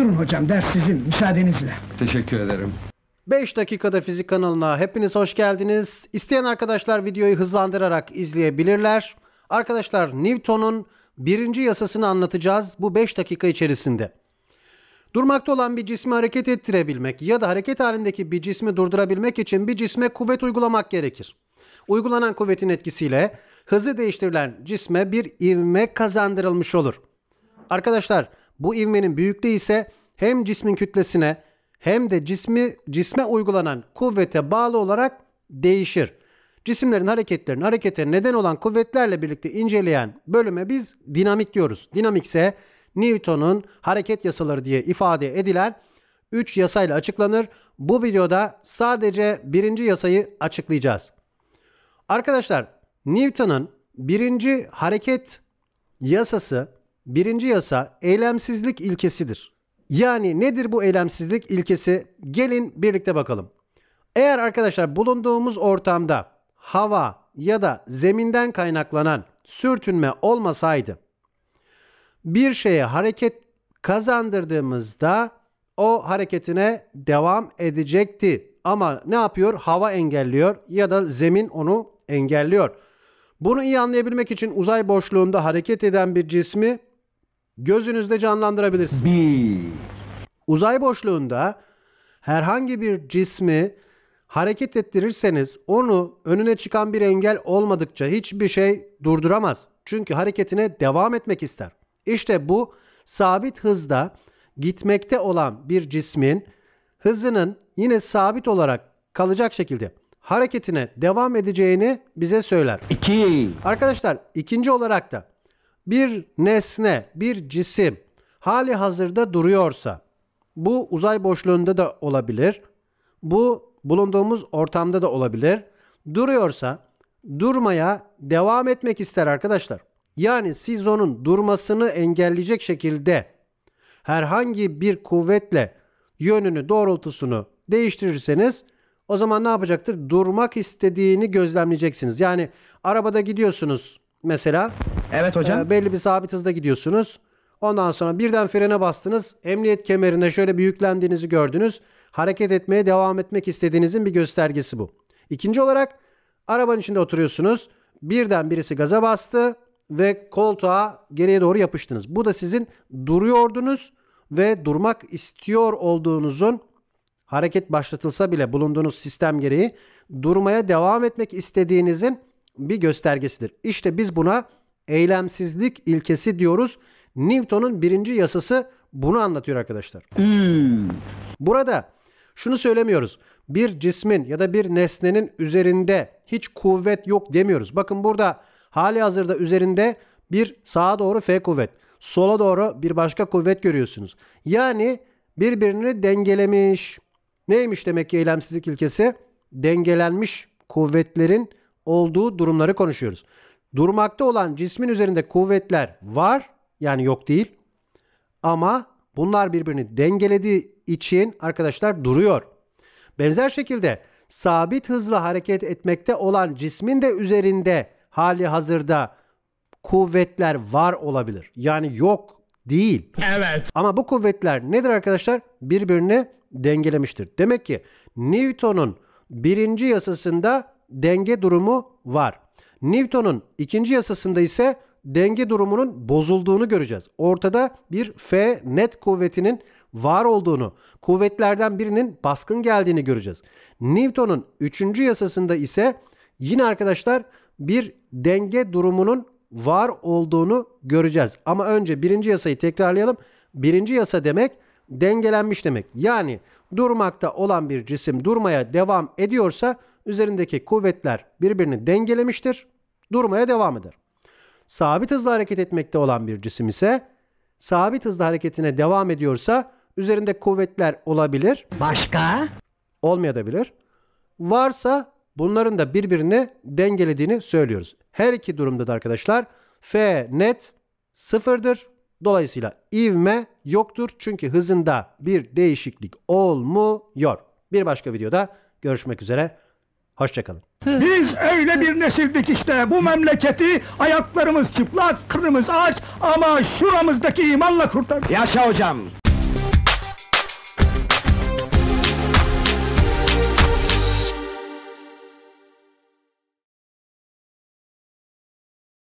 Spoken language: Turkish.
Buyurun hocam, ders sizin, müsaadenizle. Teşekkür ederim. 5 dakikada fizik kanalına hepiniz hoş geldiniz. İsteyen arkadaşlar videoyu hızlandırarak izleyebilirler. Arkadaşlar Newton'un birinci yasasını anlatacağız bu 5 dakika içerisinde. Durmakta olan bir cismi hareket ettirebilmek ya da hareket halindeki bir cismi durdurabilmek için bir cisme kuvvet uygulamak gerekir. Uygulanan kuvvetin etkisiyle hızı değiştirilen cisme bir ivme kazandırılmış olur. Arkadaşlar bu ivmenin büyüklüğü ise hem cismin kütlesine hem de cismi cisme uygulanan kuvvete bağlı olarak değişir. Cisimlerin hareketlerinin harekete neden olan kuvvetlerle birlikte inceleyen bölüme biz dinamik diyoruz. Dinamik ise Newton'un hareket yasaları diye ifade edilen 3 yasayla açıklanır. Bu videoda sadece birinci yasayı açıklayacağız. Arkadaşlar Newton'un birinci hareket yasası Birinci yasa eylemsizlik ilkesidir. Yani nedir bu eylemsizlik ilkesi? Gelin birlikte bakalım. Eğer arkadaşlar bulunduğumuz ortamda hava ya da zeminden kaynaklanan sürtünme olmasaydı bir şeye hareket kazandırdığımızda o hareketine devam edecekti. Ama ne yapıyor? Hava engelliyor ya da zemin onu engelliyor. Bunu iyi anlayabilmek için uzay boşluğunda hareket eden bir cismi gözünüzde canlandırabilirsiniz. Bir. Uzay boşluğunda herhangi bir cismi hareket ettirirseniz onu önüne çıkan bir engel olmadıkça hiçbir şey durduramaz. Çünkü hareketine devam etmek ister. İşte bu sabit hızda gitmekte olan bir cismin hızının yine sabit olarak kalacak şekilde hareketine devam edeceğini bize söyler. İki. Arkadaşlar ikinci olarak da bir nesne, bir cisim hali hazırda duruyorsa bu uzay boşluğunda da olabilir. Bu bulunduğumuz ortamda da olabilir. Duruyorsa durmaya devam etmek ister arkadaşlar. Yani siz onun durmasını engelleyecek şekilde herhangi bir kuvvetle yönünü, doğrultusunu değiştirirseniz o zaman ne yapacaktır? Durmak istediğini gözlemleyeceksiniz. Yani arabada gidiyorsunuz mesela Evet hocam. E, belli bir sabit hızda gidiyorsunuz. Ondan sonra birden frene bastınız. Emniyet kemerine şöyle bir yüklendiğinizi gördünüz. Hareket etmeye devam etmek istediğinizin bir göstergesi bu. İkinci olarak arabanın içinde oturuyorsunuz. Birden birisi gaza bastı ve koltuğa geriye doğru yapıştınız. Bu da sizin duruyordunuz ve durmak istiyor olduğunuzun hareket başlatılsa bile bulunduğunuz sistem gereği durmaya devam etmek istediğinizin bir göstergesidir. İşte biz buna eylemsizlik ilkesi diyoruz. Newton'un birinci yasası bunu anlatıyor arkadaşlar. Hmm. Burada şunu söylemiyoruz. Bir cismin ya da bir nesnenin üzerinde hiç kuvvet yok demiyoruz. Bakın burada hali hazırda üzerinde bir sağa doğru F kuvvet, sola doğru bir başka kuvvet görüyorsunuz. Yani birbirini dengelemiş. Neymiş demek ki eylemsizlik ilkesi? Dengelenmiş kuvvetlerin olduğu durumları konuşuyoruz. Durmakta olan cismin üzerinde kuvvetler var yani yok değil ama bunlar birbirini dengelediği için arkadaşlar duruyor. Benzer şekilde sabit hızla hareket etmekte olan cismin de üzerinde hali hazırda kuvvetler var olabilir. Yani yok değil. Evet. Ama bu kuvvetler nedir arkadaşlar? Birbirini dengelemiştir. Demek ki Newton'un birinci yasasında denge durumu var. Newton'un ikinci yasasında ise denge durumunun bozulduğunu göreceğiz. Ortada bir F net kuvvetinin var olduğunu, kuvvetlerden birinin baskın geldiğini göreceğiz. Newton'un üçüncü yasasında ise yine arkadaşlar bir denge durumunun var olduğunu göreceğiz. Ama önce birinci yasayı tekrarlayalım. Birinci yasa demek dengelenmiş demek. Yani durmakta olan bir cisim durmaya devam ediyorsa üzerindeki kuvvetler birbirini dengelemiştir durmaya devam eder. Sabit hızla hareket etmekte olan bir cisim ise sabit hızla hareketine devam ediyorsa üzerinde kuvvetler olabilir. Başka? Olmayabilir. Varsa bunların da birbirini dengelediğini söylüyoruz. Her iki durumda da arkadaşlar F net sıfırdır. Dolayısıyla ivme yoktur. Çünkü hızında bir değişiklik olmuyor. Bir başka videoda görüşmek üzere. Hoşçakalın. Biz öyle bir nesildik işte bu memleketi ayaklarımız çıplak, kırmızı aç ama şuramızdaki imanla kurtar. Yaşa hocam.